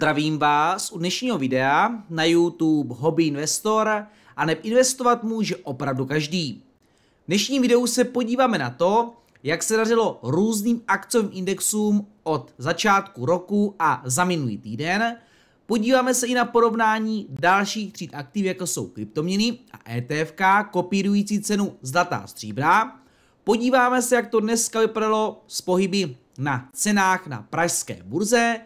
Zdravím vás u dnešního videa na YouTube Hobby Investor a neb investovat může opravdu každý. V dnešním videu se podíváme na to, jak se dařilo různým akciovým indexům od začátku roku a za minulý týden. Podíváme se i na porovnání dalších tříd aktiv, jako jsou kryptoměny a ETF, kopírující cenu zlata stříbra. Podíváme se, jak to dneska vypadalo s pohyby na cenách na pražské burze,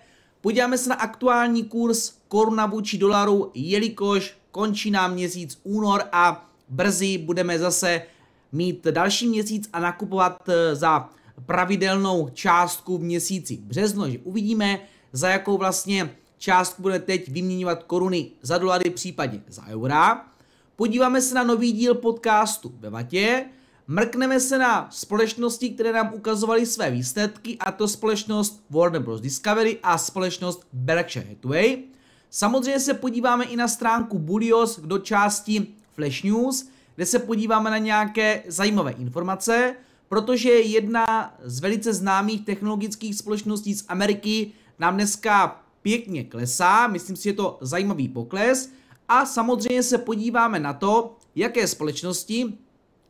Podíváme se na aktuální kurz koruna vůči dolaru, jelikož končí nám měsíc únor a brzy budeme zase mít další měsíc a nakupovat eh, za pravidelnou částku v měsíci březnu, že uvidíme, za jakou vlastně částku bude teď vyměňovat koruny za dolary, případně za eura. Podíváme se na nový díl podcastu Bevatě, Mrkneme se na společnosti, které nám ukazovaly své výsledky, a to společnost Warner Bros. Discovery a společnost Berkshire Hathaway. Samozřejmě se podíváme i na stránku Bullios do části Flash News, kde se podíváme na nějaké zajímavé informace, protože jedna z velice známých technologických společností z Ameriky nám dneska pěkně klesá, myslím si, že je to zajímavý pokles. A samozřejmě se podíváme na to, jaké společnosti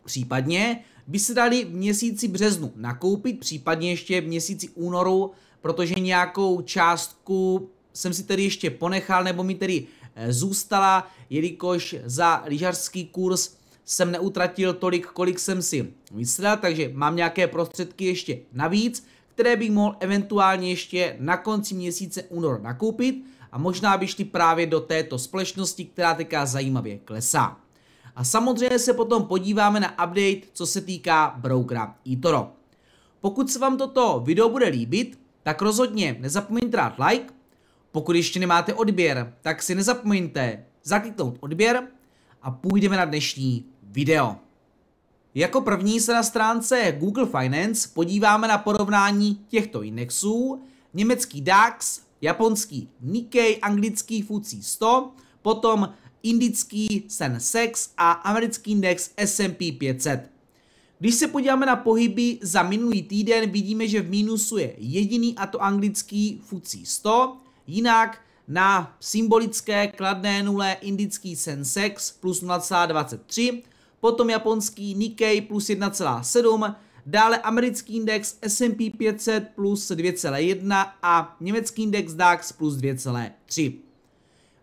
Případně by se dali v měsíci březnu nakoupit, případně ještě v měsíci únoru, protože nějakou částku jsem si tedy ještě ponechal, nebo mi tedy eh, zůstala, jelikož za lyžařský kurz jsem neutratil tolik, kolik jsem si myslel, takže mám nějaké prostředky ještě navíc, které bych mohl eventuálně ještě na konci měsíce únor nakoupit a možná by šli právě do této společnosti, která teďka zajímavě klesá a samozřejmě se potom podíváme na update, co se týká brokera eToro. Pokud se vám toto video bude líbit, tak rozhodně nezapomeňte dát like. Pokud ještě nemáte odběr, tak si nezapomeňte zakliknout odběr a půjdeme na dnešní video. Jako první se na stránce Google Finance podíváme na porovnání těchto indexů. Německý DAX, japonský Nikkei, anglický FTSE 100, potom indický Sensex a americký index S&P 500. Když se podíváme na pohyby za minulý týden, vidíme, že v mínusu je jediný a to anglický FTSE 100, jinak na symbolické kladné nule indický Sensex plus 0,23, potom japonský Nikkei plus 1,7, dále americký index S&P 500 plus 2,1 a německý index DAX plus 2,3.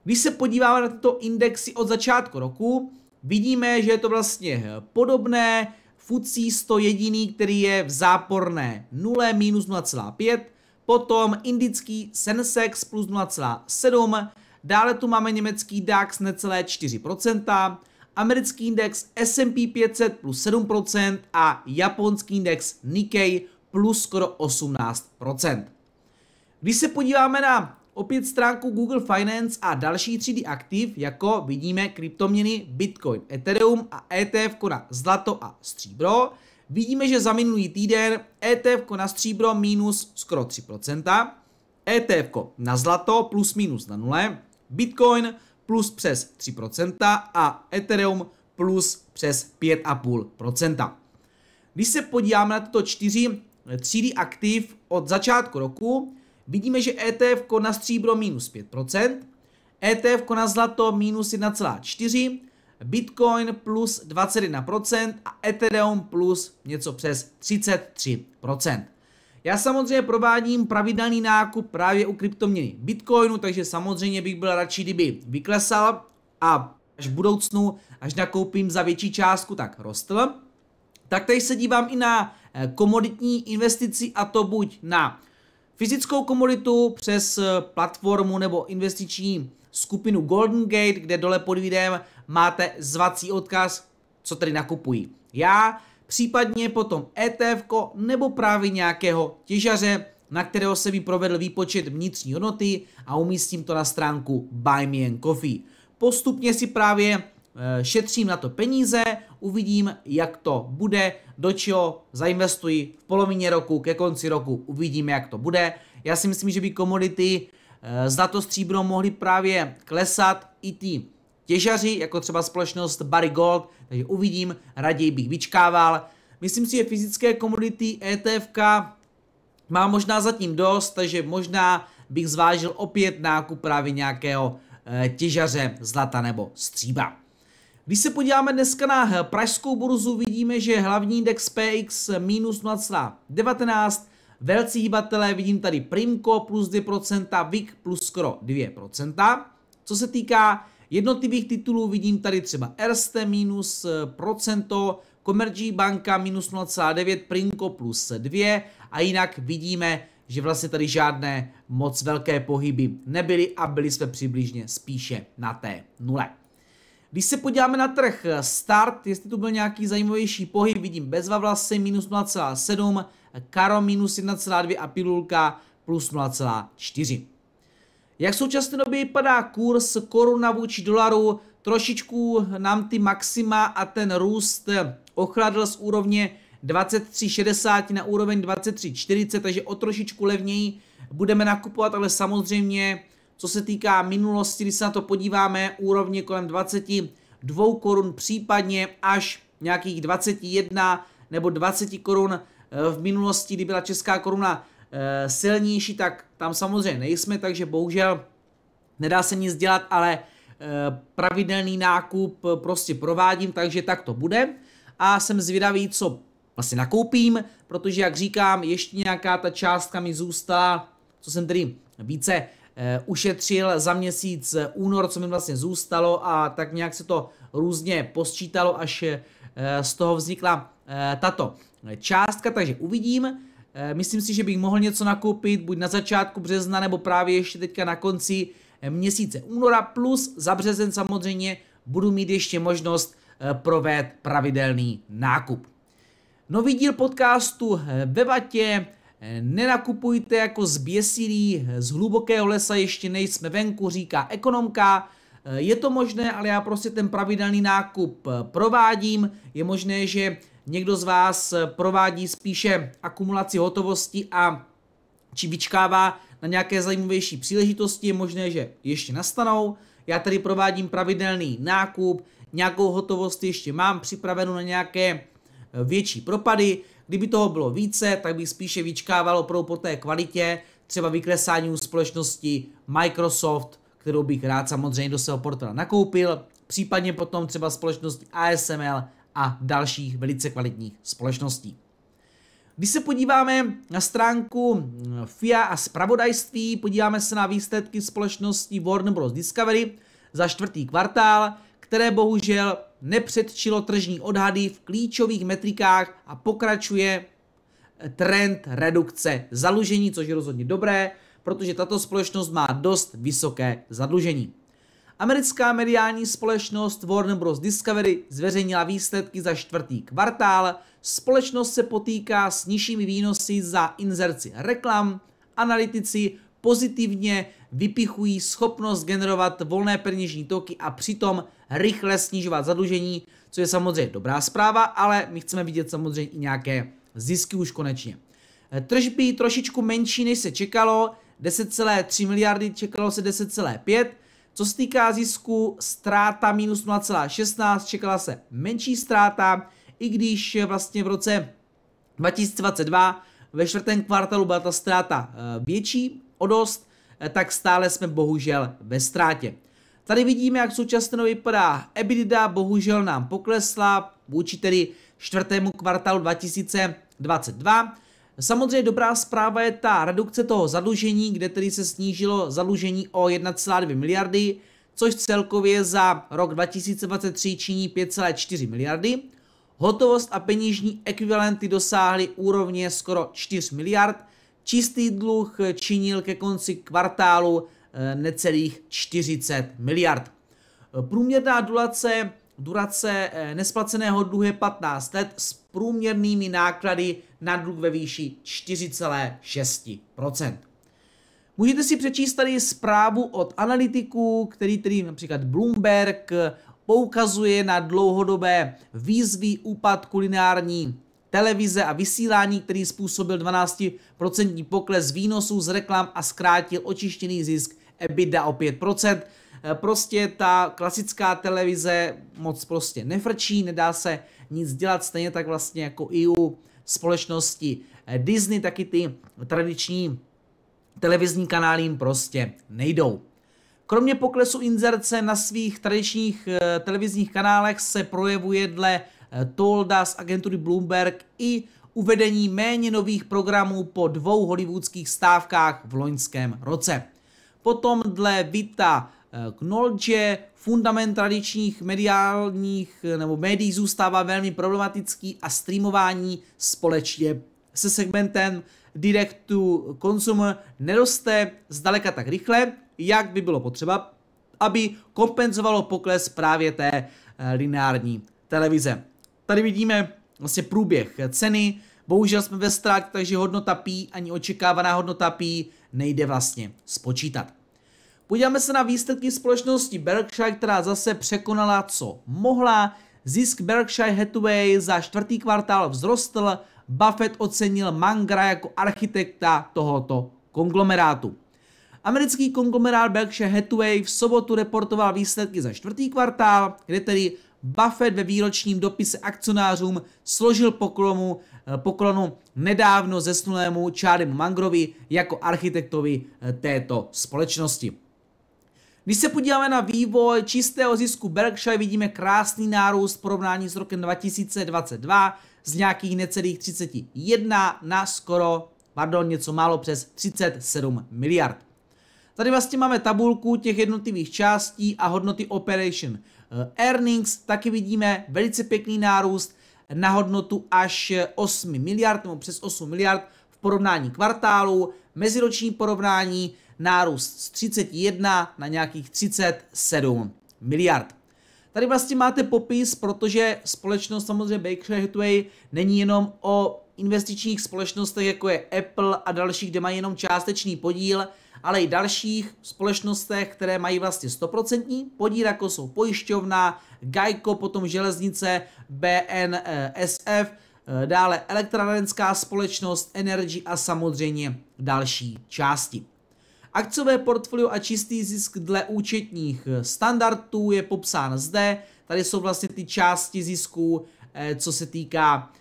Když se podíváme na tyto indexy od začátku roku, vidíme, že je to vlastně eh, podobné. FUCI 100 jediný, který je v záporné 0, minus 0,5. Potom indický Sensex plus 0,7. Dále tu máme německý DAX necelé 4%. Americký index S&P 500 plus 7% a japonský index Nikkei plus skoro 18%. Když se podíváme na opět stránku Google Finance a další třídy aktiv, jako vidíme kryptoměny Bitcoin, Ethereum a ETF na zlato a stříbro. Vidíme, že za minulý týden ETF na stříbro minus skoro 3%, ETF na zlato plus minus na nule, Bitcoin plus přes 3% a Ethereum plus přes 5,5%. Když se podíváme na tyto čtyři třídy aktiv od začátku roku, Vidíme, že ETF na stříbro minus 5%, ETF na zlato minus 1,4%, Bitcoin plus 21% a Ethereum plus něco přes 33%. Já samozřejmě provádím pravidelný nákup právě u kryptoměny Bitcoinu, takže samozřejmě bych byl radši, kdyby vyklesal a až v budoucnu, až nakoupím za větší částku, tak rostl. tady se dívám i na eh, komoditní investici a to buď na fyzickou komoditu přes eh, platformu nebo investiční skupinu Golden Gate, kde dole pod videem máte zvací odkaz, co tady nakupují. Já, případně potom ETF nebo právě nějakého těžaře, na kterého se mi provedl výpočet vnitřní hodnoty a umístím to na stránku Buy Me and Coffee. Postupně si právě eh, šetřím na to peníze, uvidím, jak to bude, do čeho zainvestuji v polovině roku, ke konci roku, uvidím, jak to bude. Já si myslím, že by komodity eh, zlato stříbro mohly právě klesat i ty těžaři, jako třeba společnost Barry Gold, takže uvidím, raději bych vyčkával. Myslím si, že fyzické komodity ETF má možná zatím dost, takže možná bych zvážil opět nákup právě nějakého eh, těžaře zlata nebo stříbra. Když se podíváme dneska na pražskou burzu, vidíme, že hlavní index PX minus 0,19, velcí hýbatelé, vidím tady Primco plus 2%, VIK plus skoro 2%. Co se týká jednotlivých titulů, vidím tady třeba Erste minus eh, procento, Komerční banka minus 0,9, Primco plus 2 a jinak vidíme, že vlastně tady žádné moc velké pohyby nebyly a byli jsme přibližně spíše na té nule. Když se podíváme na trh eh, start, jestli tu byl nějaký zajímavější pohyb, vidím bezvavlasy minus 0,7, karo minus 1,2 a pilulka plus 0,4. Jak v současné době vypadá kurz koruna vůči dolaru, trošičku nám ty maxima a ten růst eh, ochladl z úrovně 23,60 na úroveň 23,40, takže o trošičku levněji budeme nakupovat, ale samozřejmě co se týká minulosti, když se na to podíváme, úrovně kolem 22 korun, případně až nějakých 21 nebo 20 korun eh, v minulosti, kdy byla česká koruna eh, silnější, tak tam samozřejmě nejsme, takže bohužel nedá se nic dělat, ale eh, pravidelný nákup prostě provádím, takže tak to bude. A jsem zvědavý, co vlastně nakoupím, protože jak říkám, ještě nějaká ta částka mi zůstala, co jsem tedy více Eh, ušetřil za měsíc únor, co mi vlastně zůstalo a tak nějak se to různě posčítalo, až eh, z toho vznikla eh, tato částka, takže uvidím. Myslím si, že bych mohl něco nakoupit buď na začátku března nebo právě ještě teďka na konci měsíce února, plus za březen samozřejmě budu mít ještě možnost provést pravidelný nákup. Nový díl podcastu ve Vatě, Eh, nenakupujte jako zběsilí, z hlubokého lesa ještě nejsme venku, říká ekonomka. Eh, je to možné, ale já prostě ten pravidelný nákup eh, provádím. Je možné, že někdo z vás provádí spíše akumulaci hotovosti a či vyčkává na nějaké zajímavější příležitosti, je možné, že ještě nastanou. Já tady provádím pravidelný nákup, nějakou hotovost ještě mám připravenou na nějaké větší propady. Kdyby toho bylo více, tak bych spíše vyčkával opravdu po té kvalitě, třeba vykresání u společnosti Microsoft, kterou bych rád samozřejmě do svého portela nakoupil, případně potom třeba společnosti ASML a dalších velice kvalitních společností. Když se podíváme na stránku FIA a spravodajství, podíváme se na výsledky společnosti Warner Bros. Discovery za čtvrtý kvartál, které bohužel nepředčilo tržní odhady v klíčových metrikách a pokračuje trend redukce zadlužení, což je rozhodně dobré, protože tato společnost má dost vysoké zadlužení. Americká mediální společnost Warner Bros. Discovery zveřejnila výsledky za čtvrtý kvartál. Společnost se potýká s nižšími výnosy za inzerci reklam. Analytici pozitivně vypichují schopnost generovat volné peněžní toky a přitom rychle snižovat zadlužení, co je samozřejmě dobrá zpráva, ale my chceme vidět samozřejmě i nějaké zisky už konečně. Eh, tržby trošičku menší, než se čekalo, 10,3 miliardy, čekalo se 10,5. Co se týká zisku, ztráta minus 0,16, čekala se menší ztráta, i když eh, vlastně v roce 2022 ve čtvrtém kvartalu byla ta ztráta eh, větší o dost, Eh, tak stále jsme bohužel ve ztrátě. Tady vidíme, jak současně vypadá EBITDA, bohužel nám poklesla vůči tedy čtvrtému kvartálu 2022. Samozřejmě dobrá zpráva je ta redukce toho zadlužení, kde tedy se snížilo zadlužení o 1,2 miliardy, což celkově za rok 2023 činí 5,4 miliardy. Hotovost a peněžní ekvivalenty dosáhly úrovně skoro 4 miliard, Čistý dluh činil ke konci kvartálu eh, necelých 40 miliard. Průměrná durace, durace eh, nesplaceného dluhu je 15 let s průměrnými náklady na dluh ve výši 4,6 Můžete si přečíst tady zprávu od analytiků, který tedy například Bloomberg poukazuje na dlouhodobé výzvy úpadku lineární televize a vysílání, který způsobil 12% pokles výnosů z reklam a zkrátil očištěný zisk EBITDA o 5%. Eh, prostě ta klasická televize moc prostě nefrčí, nedá se nic dělat, stejně tak vlastně jako i u společnosti eh, Disney, taky ty tradiční televizní kanály jim prostě nejdou. Kromě poklesu inzerce na svých tradičních eh, televizních kanálech se projevuje dle Eh, Tolda z agentury Bloomberg i uvedení méně nových programů po dvou hollywoodských stávkách v loňském roce. Potom dle Vita eh, Knolge fundament tradičních mediálních eh, nebo médií zůstává velmi problematický a streamování společně se segmentem direct to consumer neroste zdaleka tak rychle, jak by bylo potřeba, aby kompenzovalo pokles právě té lineární televize. Tady vidíme vlastně průběh ceny. Bohužel jsme ve ztrátě, takže hodnota P, ani očekávaná hodnota P, nejde vlastně spočítat. Podíváme se na výsledky společnosti Berkshire, která zase překonala, co mohla. Zisk Berkshire Hathaway za čtvrtý kvartál vzrostl, Buffett ocenil Mangra jako architekta tohoto konglomerátu. Americký konglomerát Berkshire Hathaway v sobotu reportoval výsledky za čtvrtý kvartál, kde tedy Buffett ve výročním dopise akcionářům složil poklonu, eh, poklonu nedávno zesnulému Charlie Mangrovi jako architektovi eh, této společnosti. Když se podíváme na vývoj čistého zisku Berkshire, vidíme krásný nárůst v porovnání s rokem 2022 z nějakých necelých 31 na skoro, pardon, něco málo přes 37 miliard. Tady vlastně máme tabulku těch jednotlivých částí a hodnoty operation Eh, earnings taky vidíme velice pěkný nárůst na hodnotu až 8 miliard nebo přes 8 miliard v porovnání kvartálu, meziroční porovnání nárůst z 31 na nějakých 37 miliard. Tady vlastně máte popis, protože společnost samozřejmě Berkshire Hathaway není jenom o investičních společnostech, jako je Apple a dalších, kde mají jenom částečný podíl, ale i dalších společnostech, které mají vlastně 100% podíl, jako jsou pojišťovna, Gajko, potom železnice, BNSF, eh, dále elektrárenská společnost, Energy a samozřejmě další části. Akciové portfolio a čistý zisk dle účetních eh, standardů je popsán zde. Tady jsou vlastně ty části zisků, eh, co se týká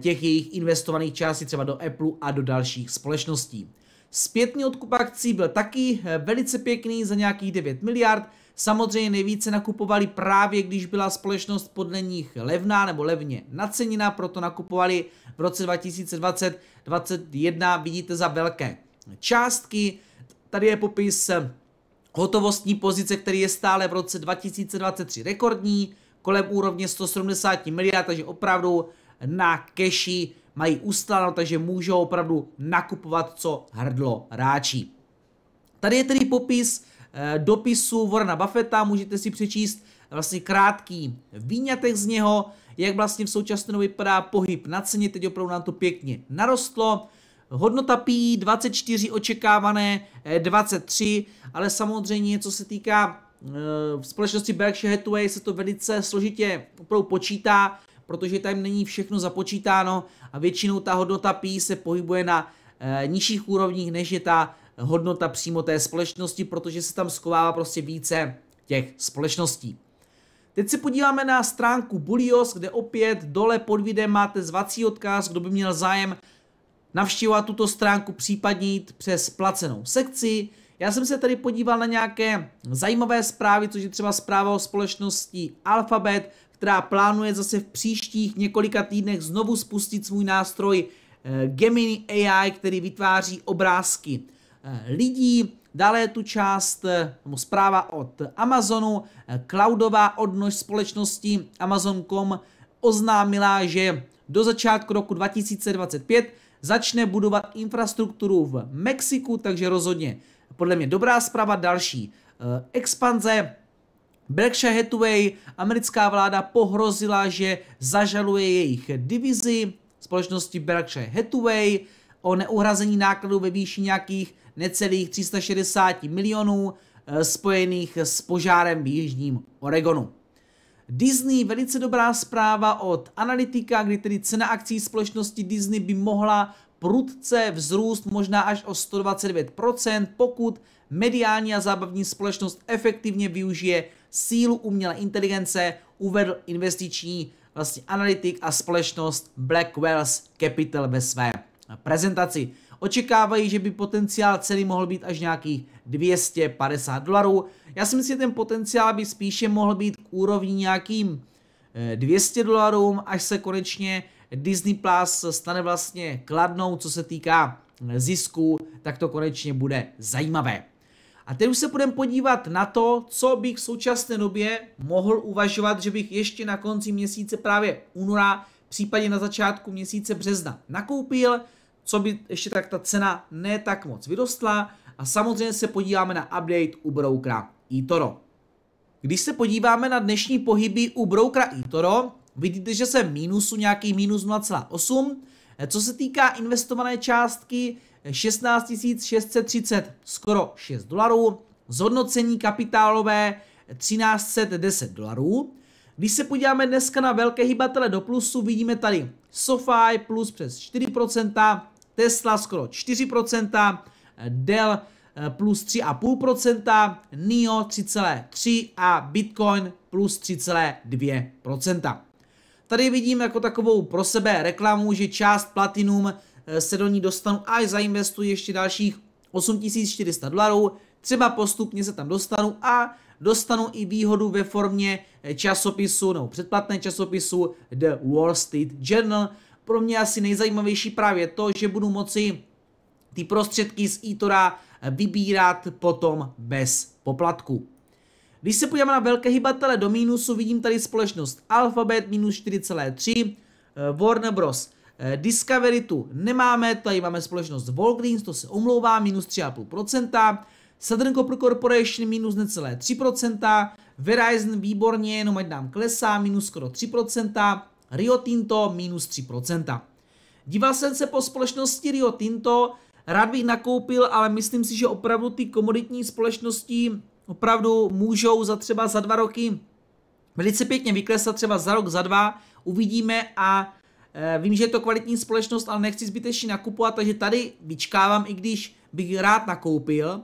těch jejich investovaných částí třeba do Apple a do dalších společností. Zpětný odkup akcí byl taky eh, velice pěkný za nějakých 9 miliard. Samozřejmě nejvíce nakupovali právě, když byla společnost podle nich levná nebo levně naceněná, proto nakupovali v roce 2020-2021, vidíte, za velké částky. Tady je popis eh, hotovostní pozice, který je stále v roce 2023 rekordní, kolem úrovně 170 miliard, takže opravdu na keši mají ustáno, takže můžou opravdu nakupovat, co hrdlo ráčí. Tady je tedy popis eh, dopisu Warrena Buffetta, můžete si přečíst eh, vlastně krátký výňatek z něho, jak vlastně v současné době vypadá pohyb na ceně, teď opravdu nám to pěkně narostlo. Hodnota PI 24 očekávané, 23, eh, ale samozřejmě co se týká v společnosti Berkshire Hathaway se to velice složitě opravdu počítá, protože tam není všechno započítáno a většinou ta hodnota P se pohybuje na e, nižších úrovních, než je ta hodnota přímo té společnosti, protože se tam schovává prostě více těch společností. Teď se podíváme na stránku Bulios, kde opět dole pod videem máte zvací odkaz, kdo by měl zájem navštěvovat tuto stránku, případně jít přes placenou sekci. Já jsem se tady podíval na nějaké zajímavé zprávy, což je třeba zpráva o společnosti Alphabet, která plánuje zase v příštích několika týdnech znovu spustit svůj nástroj eh, Gemini AI, který vytváří obrázky eh, lidí. Dále je tu část, eh, nebo zpráva od Amazonu. Cloudová odnož společnosti Amazon.com oznámila, že do začátku roku 2025 začne budovat infrastrukturu v Mexiku, takže rozhodně podle mě dobrá zpráva, další expanze. Berkshire Hathaway americká vláda pohrozila, že zažaluje jejich divizi společnosti Berkshire Hathaway o neuhrazení nákladů ve výši nějakých necelých 360 milionů eh, spojených s požárem v jižním Oregonu. Disney velice dobrá zpráva od analytika, kdy tedy cena akcí společnosti Disney by mohla prudce vzrůst možná až o 129%, pokud mediální a zábavní společnost efektivně využije sílu umělé inteligence uvedl investiční vlastně analytik a společnost Blackwells Capital ve své prezentaci. Očekávají, že by potenciál ceny mohl být až nějakých 250 dolarů. Já si myslím, že ten potenciál by spíše mohl být k úrovni nějakým 200 eh, dolarům, až se konečně Disney Plus stane vlastně kladnou, co se týká zisku, tak to konečně bude zajímavé. A teď už se budeme podívat na to, co bych v současné době mohl uvažovat, že bych ještě na konci měsíce právě února, případně na začátku měsíce března nakoupil, co by ještě tak ta cena ne tak moc vyrostla. A samozřejmě se podíváme na update u broukra eToro. Když se podíváme na dnešní pohyby u broukra eToro, vidíte, že se mínusu nějaký minus 0,8. Co se týká investované částky, 16 630, skoro 6 dolarů, zhodnocení kapitálové 1310 dolarů. Když se podíváme dneska na velké hybatele do plusu, vidíme tady SoFi plus přes 4%, Tesla skoro 4%, Dell eh, plus 3,5%, NIO 3,3% a Bitcoin plus 3,2%. Tady vidím jako takovou pro sebe reklamu, že část Platinum Eh, se do ní dostanu, a zainvestuji ještě dalších 8400 dolarů, třeba postupně se tam dostanu a dostanu i výhodu ve formě eh, časopisu nebo předplatné časopisu The Wall Street Journal. Pro mě asi nejzajímavější právě to, že budu moci ty prostředky z eTora eh, vybírat potom bez poplatku. Když se podíváme na velké hybatele do mínusu, vidím tady společnost Alphabet minus 4,3, Warner Bros. Eh, Discovery tu nemáme, tady máme společnost Walgreens, to se omlouvá, minus 3,5%. Southern Copper Corporation minus necelé 3%, Verizon výborně, jenom ať nám klesá, minus skoro 3%, Rio Tinto minus 3%. Díval jsem se po společnosti Rio Tinto, rád bych nakoupil, ale myslím si, že opravdu ty komoditní společnosti opravdu můžou za třeba za dva roky velice pěkně vyklesat, třeba za rok, za dva, uvidíme a Eh, vím, že je to kvalitní společnost, ale nechci zbytečně nakupovat, takže tady vyčkávám, i když bych rád nakoupil.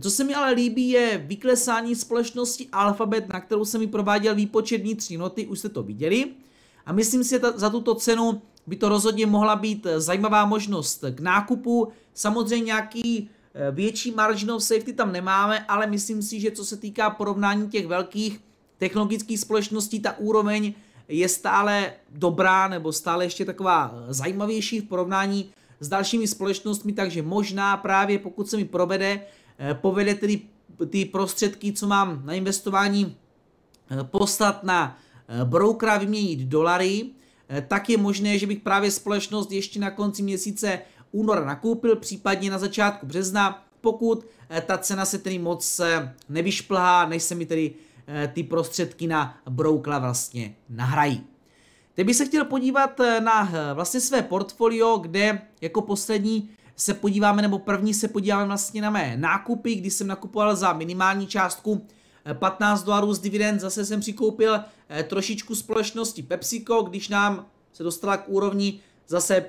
Co se mi ale líbí je vyklesání společnosti Alphabet, na kterou jsem mi prováděl výpočet vnitřní noty, už jste to viděli. A myslím si, že za tuto cenu by to rozhodně mohla být eh, zajímavá možnost k nákupu. Samozřejmě nějaký eh, větší margin of safety tam nemáme, ale myslím si, že co se týká porovnání těch velkých technologických společností, ta úroveň je stále dobrá nebo stále ještě taková zajímavější v porovnání s dalšími společnostmi, takže možná právě pokud se mi provede, eh, povede tedy ty prostředky, co mám na investování, eh, poslat na eh, broukra vyměnit dolary, tak je možné, že bych právě společnost ještě na konci měsíce února nakoupil, případně na začátku března, pokud ta cena se tedy moc nevyšplhá, než se mi tedy Eh, ty prostředky na Broukla vlastně nahrají. Teď bych se chtěl podívat eh, na eh, vlastně své portfolio, kde jako poslední se podíváme, nebo první se podíváme vlastně na mé nákupy, kdy jsem nakupoval za minimální částku 15 dolarů z dividend, zase jsem přikoupil trošičku společnosti PepsiCo, když nám se dostala k úrovni zase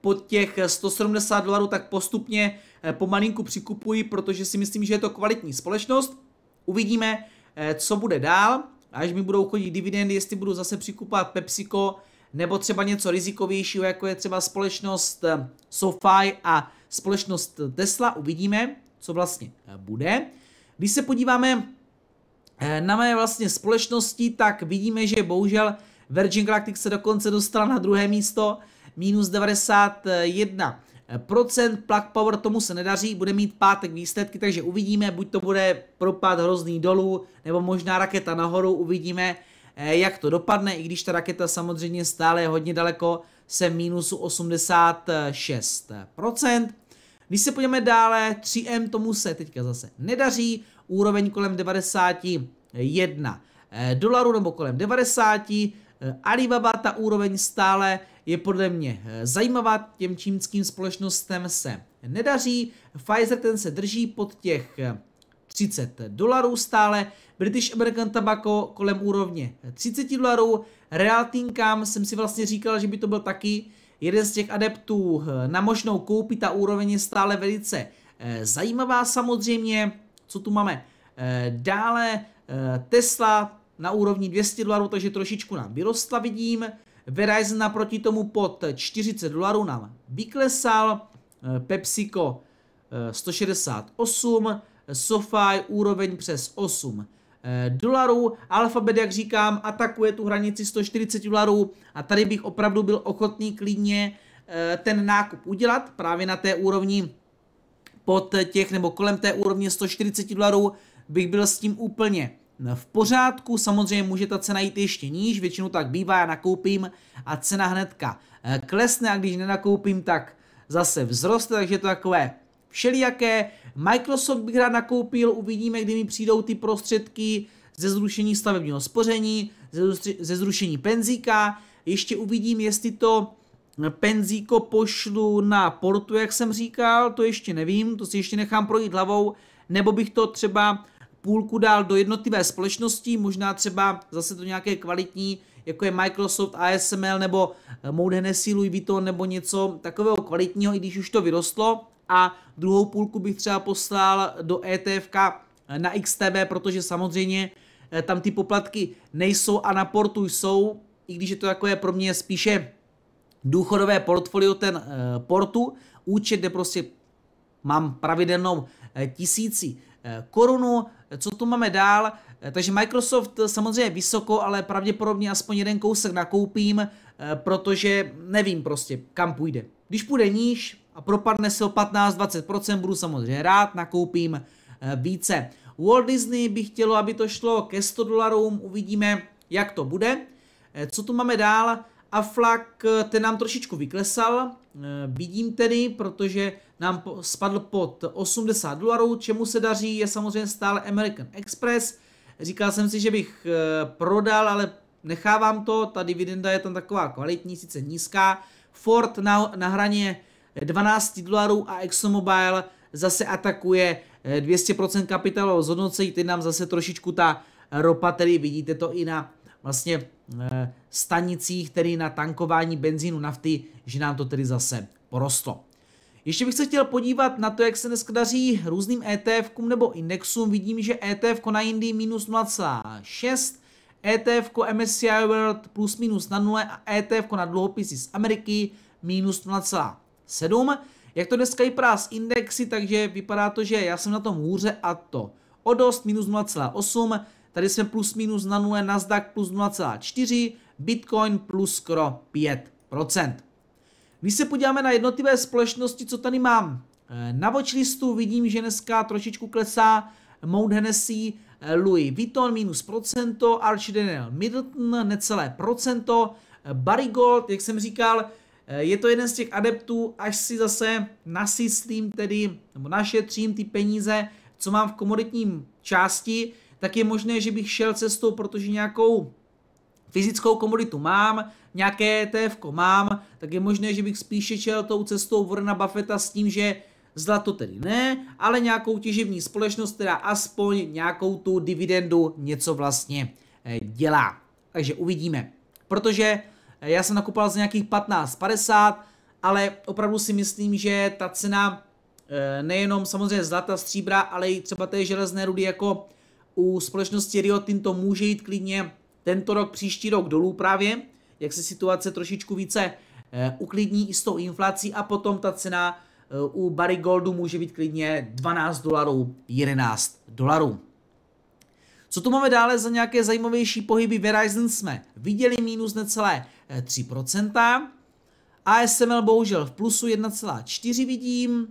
pod těch 170 dolarů, tak postupně pomalinku přikupuji, protože si myslím, že je to kvalitní společnost. Uvidíme, Eh, co bude dál, až mi budou chodit dividendy, jestli budu zase přikupovat PepsiCo, nebo třeba něco rizikovějšího, jako je třeba společnost eh, SoFi a společnost Tesla. Uvidíme, co vlastně eh, bude. Když se podíváme na mé vlastně společnosti, tak vidíme, že bohužel Virgin Galactic se dokonce dostala na druhé místo, minus 91 procent, plug power tomu se nedaří, bude mít pátek výsledky, takže uvidíme, buď to bude propad hrozný dolů, nebo možná raketa nahoru, uvidíme, eh, jak to dopadne, i když ta raketa samozřejmě stále je hodně daleko, se mínusu 86%. Když se podíváme dále, 3M tomu se teďka zase nedaří, úroveň kolem 91 eh, dolarů nebo kolem 90, eh, Alibaba ta úroveň stále je podle mě eh, zajímavá, těm čínským společnostem se nedaří. Pfizer ten se drží pod těch 30 eh, dolarů stále, British American Tobacco kolem úrovně 30 eh, dolarů, Real Team jsem si vlastně říkal, že by to byl taky jeden z těch adeptů na možnou koupit, a úroveň je stále velice zajímavá samozřejmě, co tu máme dále, Tesla na úrovni 200 dolarů, takže trošičku nám vyrostla vidím, Verizon naproti tomu pod 40 dolarů nám vyklesal, eh, PepsiCo 168, eh, SoFi úroveň přes 8 eh, dolarů. Alphabet, jak říkám, atakuje tu hranici 140 dolarů a tady bych opravdu byl ochotný klidně ten nákup udělat právě na té úrovni pod těch nebo kolem té úrovně 140 dolarů bych byl s tím úplně No, v pořádku, samozřejmě může ta cena jít ještě níž, většinou tak bývá, já nakoupím a cena hnedka eh, klesne a když nenakoupím, tak zase vzroste, takže to takové všelijaké. Microsoft bych rád nakoupil, uvidíme, kdy mi přijdou ty prostředky ze zrušení stavebního spoření, ze zrušení penzíka, ještě uvidím, jestli to eh, penzíko pošlu na portu, jak jsem říkal, to ještě nevím, to si ještě nechám projít hlavou, nebo bych to třeba půlku dál do jednotlivé společnosti, možná třeba zase do nějaké kvalitní, jako je Microsoft, ASML nebo eh, Mode Hennessy, Louis Vuitton nebo něco takového kvalitního, i když už to vyrostlo. A druhou půlku bych třeba poslal do ETF eh, na XTB, protože samozřejmě eh, tam ty poplatky nejsou a na portu jsou, i když je to jako je pro mě spíše důchodové portfolio ten portu, účet, kde prostě mám pravidelnou tisíci korunu, co tu máme dál? Eh, takže Microsoft eh, samozřejmě vysoko, ale pravděpodobně aspoň jeden kousek nakoupím, eh, protože nevím prostě, kam půjde. Když půjde níž a propadne se o 15-20%, budu samozřejmě rád, nakoupím více. Walt Disney by chtělo, aby to šlo ke 100 dolarům, uvidíme, jak to bude. Co tu máme dál? Aflak, ten nám trošičku vyklesal, vidím tedy, protože nám spadl pod 80 dolarů, čemu se daří je samozřejmě stále American Express. Říkal jsem si, že bych eh, prodal, ale nechávám to, ta dividenda je tam taková kvalitní, sice nízká. Ford na, na hraně 12 dolarů a ExxonMobil zase atakuje 200% eh, kapitálového zhodnocení, teď nám zase trošičku ta ropa, tedy vidíte to i na vlastně eh, stanicích, tedy na tankování benzínu, nafty, že nám to tedy zase porostlo. Ještě bych se chtěl podívat na to, jak se dneska daří různým etf nebo indexům. Vidím, že ETF na Indy minus 0,6, ETF MSCI World plus minus na 0 a ETF na dluhopisy z Ameriky minus 0,7. Jak to dneska vypadá s indexy, takže vypadá to, že já jsem na tom hůře a to o dost, minus 0,8, tady jsme plus minus na 0, Nasdaq plus 0,4, Bitcoin plus skoro 5%. Když se podíváme na jednotlivé společnosti, co tady mám eh, na watchlistu, vidím, že dneska trošičku klesá Mount Hennessy, eh, Louis Vuitton minus procento, Archie Daniel Middleton necelé procento, eh, Barry Gold, jak jsem říkal, je to jeden z těch adeptů, až si zase nasyslím tedy, nebo našetřím ty peníze, co mám v komoditním části, tak je možné, že bych šel cestou, protože nějakou fyzickou komoditu mám, nějaké ETF mám, tak je možné, že bych spíše čel tou cestou Warrena Buffetta s tím, že zlato tedy ne, ale nějakou těživní společnost, která aspoň nějakou tu dividendu něco vlastně eh, dělá. Takže uvidíme. Protože eh, já jsem nakupoval za nějakých 15,50, ale opravdu si myslím, že ta cena eh, nejenom samozřejmě zlata, stříbra, ale i třeba té železné rudy jako u společnosti Rio Tinto může jít klidně tento rok, příští rok dolů právě, jak se situace trošičku více eh, uklidní i s tou inflací a potom ta cena eh, u Barry Goldu může být klidně 12 dolarů, 11 dolarů. Co tu máme dále za nějaké zajímavější pohyby? Verizon jsme viděli minus necelé 3%. Eh, ASML bohužel v plusu 1,4 vidím.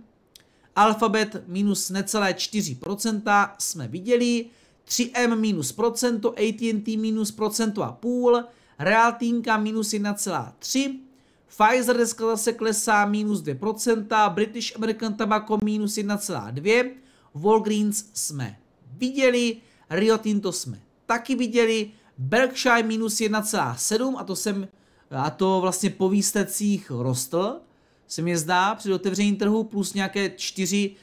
Alphabet minus necelé 4% jsme viděli. 3M minus procento, AT&T minus procento a půl. Realtínka minus 1,3, Pfizer dneska zase klesá minus 2%, British American Tobacco minus 1,2, Walgreens jsme viděli, Rio Tinto jsme taky viděli, Berkshire minus 1,7 a to jsem a to vlastně po výsledcích rostl, se mě zdá, při otevření trhu plus nějaké 4-5%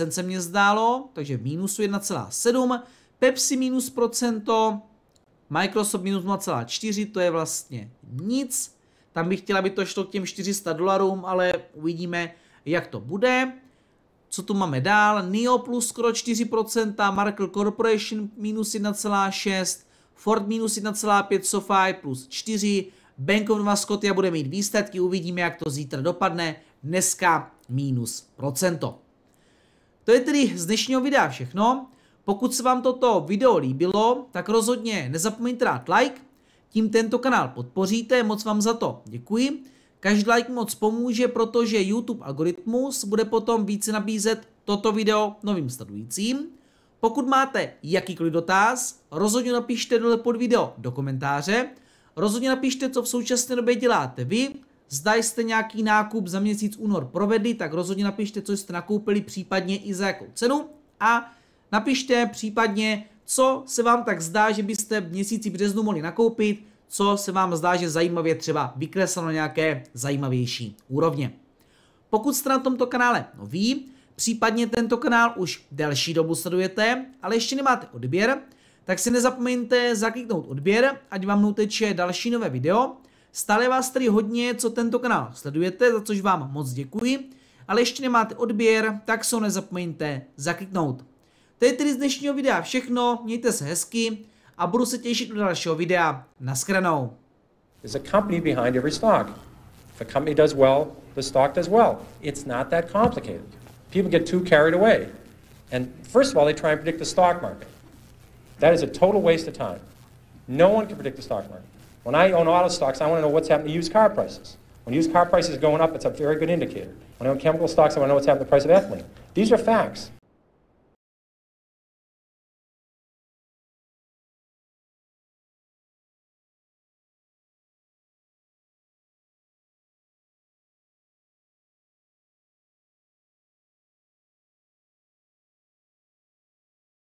eh, se mě zdálo, takže minus 1,7, Pepsi minus procento, Microsoft minus 0,4, to je vlastně nic. Tam bych chtěla, aby to šlo k těm 400 dolarům, ale uvidíme, jak to bude. Co tu máme dál? NIO plus skoro 4%, Markle Corporation minus 1,6, Ford minus 1,5, SoFi plus 4, Bank of Nova Scotia bude mít výsledky, uvidíme, jak to zítra dopadne, dneska minus procento. To je tedy z dnešního videa všechno. Pokud se vám toto video líbilo, tak rozhodně nezapomeňte dát like, tím tento kanál podpoříte, moc vám za to děkuji. Každý like moc pomůže, protože YouTube algoritmus bude potom více nabízet toto video novým sledujícím. Pokud máte jakýkoliv dotaz, rozhodně napište dole pod video do komentáře. Rozhodně napište, co v současné době děláte vy. Zda jste nějaký nákup za měsíc únor provedli, tak rozhodně napište, co jste nakoupili, případně i za jakou cenu. A napište případně, co se vám tak zdá, že byste v měsíci březnu mohli nakoupit, co se vám zdá, že zajímavě třeba vykresleno nějaké zajímavější úrovně. Pokud jste na tomto kanále nový, případně tento kanál už delší dobu sledujete, ale ještě nemáte odběr, tak si nezapomeňte zakliknout odběr, ať vám neuteče další nové video. Stále vás tady hodně, co tento kanál sledujete, za což vám moc děkuji, ale ještě nemáte odběr, tak se ho nezapomeňte zakliknout. To je tedy z dnešního videa všechno, mějte se hezky a budu se těšit do dalšího videa. Naschranou. There's a company behind every stock. If a company does well, the stock does well. It's not that complicated. People get too carried away. And first of all, they try and predict the stock market. That is a total waste of time. No one can predict the stock market. When I own auto stocks, I want to know what's happening to used car prices. When used car prices are going up, it's a very good indicator. When I own chemical stocks, I want to know what's happening to the price of ethylene. These are facts.